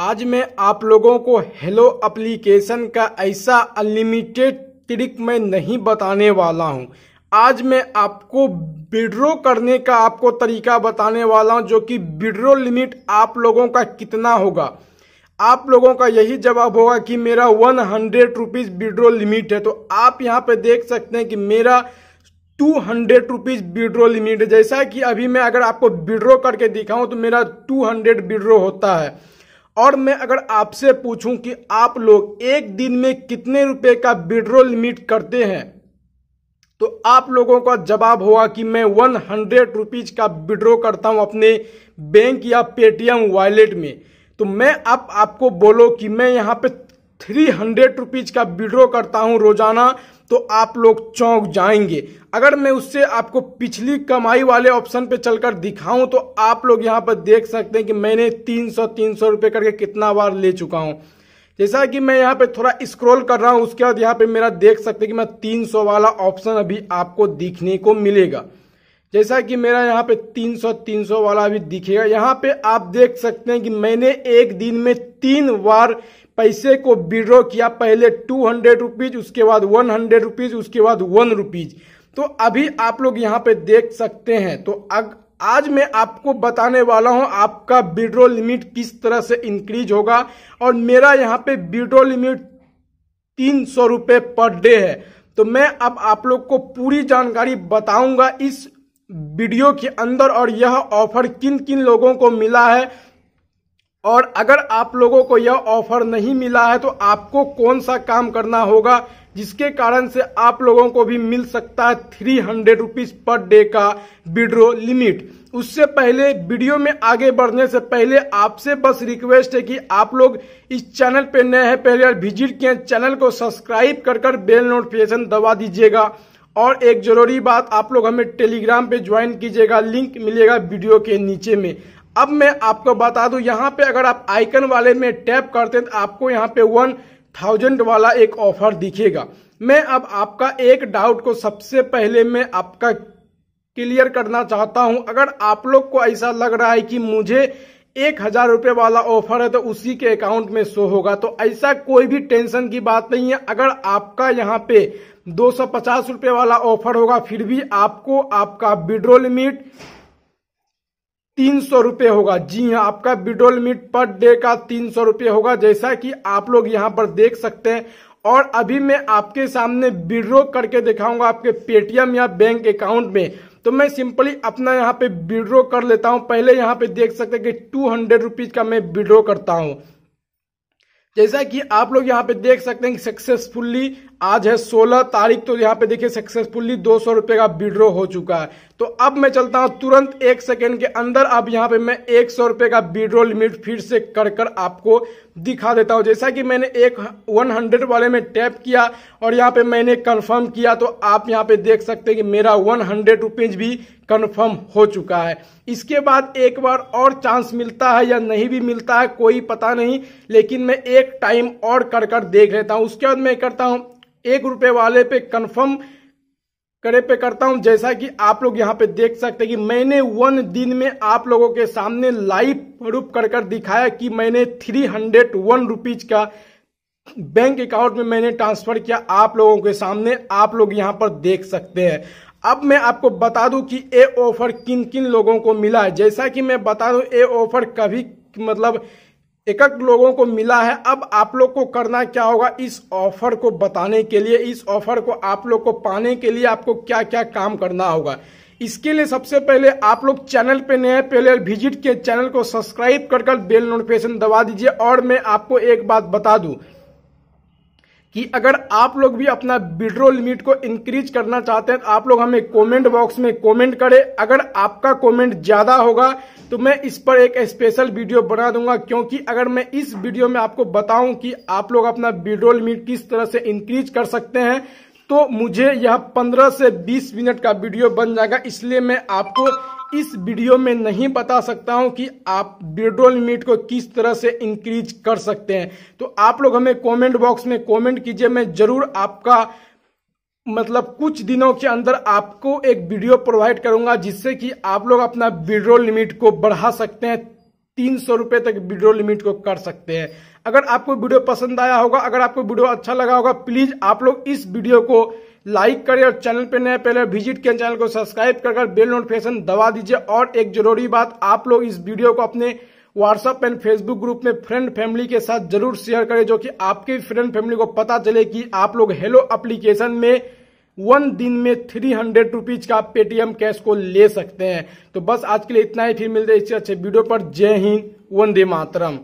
आज मैं आप लोगों को हेलो एप्लीकेशन का ऐसा अनलिमिटेड ट्रिक मैं नहीं बताने वाला हूं आज मैं आपको विड्रो करने का आपको तरीका बताने वाला हूं जो कि विड्रो लिमिट आप लोगों का कितना होगा आप लोगों का यही जवाब होगा कि मेरा one hundred rupees withdraw limit है तो आप यहाँ पे देख सकते हैं कि मेरा two hundred rupees withdraw limit है जैसा कि अभी मैं अगर आपको विड्रो करके दिखाऊं तो मेरा टू हंड्रेड विड्रो होता है और मैं अगर आपसे पूछूं कि आप लोग एक दिन में कितने रुपए का विड्रो लिमिट करते हैं तो आप लोगों का जवाब होगा कि मैं वन हंड्रेड रुपीज का विड्रो करता हूं अपने बैंक या पेटीएम वॉलेट में तो मैं अब आपको बोलो कि मैं यहाँ पे थ्री हंड्रेड रुपीज का विड्रो करता हूं रोजाना तो आप लोग चौंक जाएंगे अगर मैं उससे आपको पिछली कमाई वाले ऑप्शन पे चलकर दिखाऊं तो आप लोग यहां पर देख सकते हैं कि मैंने 300 300 रुपए करके कितना बार ले चुका हूं जैसा कि मैं यहां पे थोड़ा स्क्रॉल कर रहा हूं उसके बाद यहां पे मेरा देख सकते हैं कि मैं 300 वाला ऑप्शन अभी आपको दिखने को मिलेगा जैसा कि मेरा यहाँ पे 300 300 वाला भी दिखेगा यहाँ पे आप देख सकते हैं कि मैंने एक दिन में तीन बार पैसे को विड्रॉ किया पहले टू हंड्रेड रुपीज उसके बाद वन हंड्रेड रुपीज उसके बाद वन रुपीज तो अभी आप लोग यहाँ पे देख सकते हैं तो अग, आज मैं आपको बताने वाला हूँ आपका विड्रो लिमिट किस तरह से इंक्रीज होगा और मेरा यहाँ पे विड्रो लिमिट तीन सौ पर डे है तो मैं अब आप लोग को पूरी जानकारी बताऊंगा इस वीडियो के अंदर और यह ऑफर किन किन लोगों को मिला है और अगर आप लोगों को यह ऑफर नहीं मिला है तो आपको कौन सा काम करना होगा जिसके कारण से आप लोगों को भी मिल सकता है three hundred rupees per day का विड्रो लिमिट उससे पहले वीडियो में आगे बढ़ने से पहले आपसे बस रिक्वेस्ट है कि आप लोग इस चैनल पर नए हैं पहले विजिट किए चैनल को सब्सक्राइब कर कर बेल नोटिफिकेशन दबा दीजिएगा और एक ज़रूरी बात आप लोग हमें टेलीग्राम पे ज्वाइन कीजिएगा लिंक मिलेगा वीडियो के नीचे में अब मैं आपको बता दूं यहाँ पे अगर आप आइकन वाले में टैप करते हैं तो आपको यहाँ पे वन थाउजेंड वाला एक ऑफर दिखेगा मैं अब आपका एक डाउट को सबसे पहले मैं आपका क्लियर करना चाहता हूं अगर आप लोग को ऐसा लग रहा है कि मुझे एक हजार रुपए वाला ऑफर है तो उसी के अकाउंट में शो होगा तो ऐसा कोई भी टेंशन की बात नहीं है अगर आपका यहाँ पे दो सौ पचास रुपये वाला ऑफर होगा फिर भी आपको आपका विड्रो लिमिट तीन सौ रुपये होगा जी हाँ आपका विड्रो लिमिट पर डे का तीन सौ रुपये होगा जैसा कि आप लोग यहाँ पर देख सकते हैं और अभी मैं आपके सामने विड्रो करके दिखाऊंगा आपके पेटीएम या बैंक अकाउंट में तो मैं सिंपली अपना यहाँ पे विड्रो कर लेता हूँ पहले यहाँ पे देख सकते हैं कि टू हंड्रेड रुपीज का मैं विड्रो करता हूँ जैसा कि आप लोग यहाँ पे देख सकते हैं कि सक्सेसफुली आज है 16 तारीख तो यहाँ पे देखिए सक्सेसफुली दो सौ रुपए का विड्रो हो चुका है तो अब मैं चलता हूँ तुरंत एक सेकेंड के अंदर अब यहाँ पे मैं एक सौ रुपए का विड्रो लिमिट फिर से कर कर आपको दिखा देता हूँ जैसा कि मैंने एक वन हंड्रेड वाले में टैप किया और यहाँ पे मैंने कंफर्म किया तो आप यहाँ पे देख सकते हैं कि मेरा वन हंड्रेड रुपीज भी कन्फर्म हो चुका है इसके बाद एक बार और चांस मिलता है या नहीं भी मिलता है कोई पता नहीं लेकिन मैं एक टाइम और कर कर देख लेता हूँ उसके बाद मैं करता हूँ एक रुपए वाले पे कंफर्म करे पे करता हूं जैसा कि आप लोग यहां पे देख सकते हैं कि मैंने वन दिन में आप लोगों के सामने लाइव प्रूफ कर कर दिखाया कि मैंने थ्री हंड्रेड वन रुपीज का बैंक अकाउंट में मैंने ट्रांसफर किया आप लोगों के सामने आप लोग यहां पर देख सकते हैं अब मैं आपको बता दूं कि ये ऑफर किन किन लोगों को मिला है जैसा कि मैं बता दूं ये ऑफर कभी मतलब एकक लोगों को मिला है अब आप लोग को करना क्या होगा इस ऑफर को बताने के लिए इस ऑफर को आप लोग को पाने के लिए आपको क्या क्या काम करना होगा इसके लिए सबसे पहले आप लोग चैनल पे नए पहले विजिट के चैनल को सब्सक्राइब कर कर बेल नोटिफिकेशन दबा दीजिए और मैं आपको एक बात बता दूं कि अगर आप लोग भी अपना विड्रो लिमिट को इंक्रीज करना चाहते हैं तो आप लोग हमें कमेंट बॉक्स में कमेंट करें अगर आपका कमेंट ज्यादा होगा तो मैं इस पर एक स्पेशल वीडियो बना दूंगा क्योंकि अगर मैं इस वीडियो में आपको बताऊं कि आप लोग अपना विड्रो लिमिट किस तरह से इंक्रीज कर सकते हैं तो मुझे यह 15 से 20 मिनट का वीडियो बन जाएगा इसलिए मैं आपको इस वीडियो में नहीं बता सकता हूं कि आप विड्रो लिमिट को किस तरह से इंक्रीज कर सकते हैं तो आप लोग हमें कमेंट बॉक्स में कमेंट कीजिए मैं जरूर आपका मतलब कुछ दिनों के अंदर आपको एक वीडियो प्रोवाइड करूंगा जिससे कि आप लोग अपना विड्रोल लिमिट को बढ़ा सकते हैं तीन सौ रुपए तक वीडियो लिमिट को कर सकते हैं अगर आपको वीडियो पसंद आया होगा अगर आपको वीडियो अच्छा लगा होगा प्लीज आप लोग इस वीडियो को लाइक करें और चैनल पे नए पहले विजिट किए चैनल को सब्सक्राइब कर बेल नोटिफिकेशन दबा दीजिए और एक जरूरी बात आप लोग इस वीडियो को अपने व्हाट्सएप एंड फेसबुक ग्रुप में फ्रेंड फैमिली के साथ जरूर शेयर करें जो कि आपके फ्रेंड फैमिली को पता चले कि आप लोग हेलो एप्लीकेशन में वन दिन में थ्री हंड्रेड रुपीज का पेटीएम कैश को ले सकते हैं तो बस आज के लिए इतना ही फिर मिलते हैं इससे अच्छे वीडियो पर जय हिंद वंदे मातरम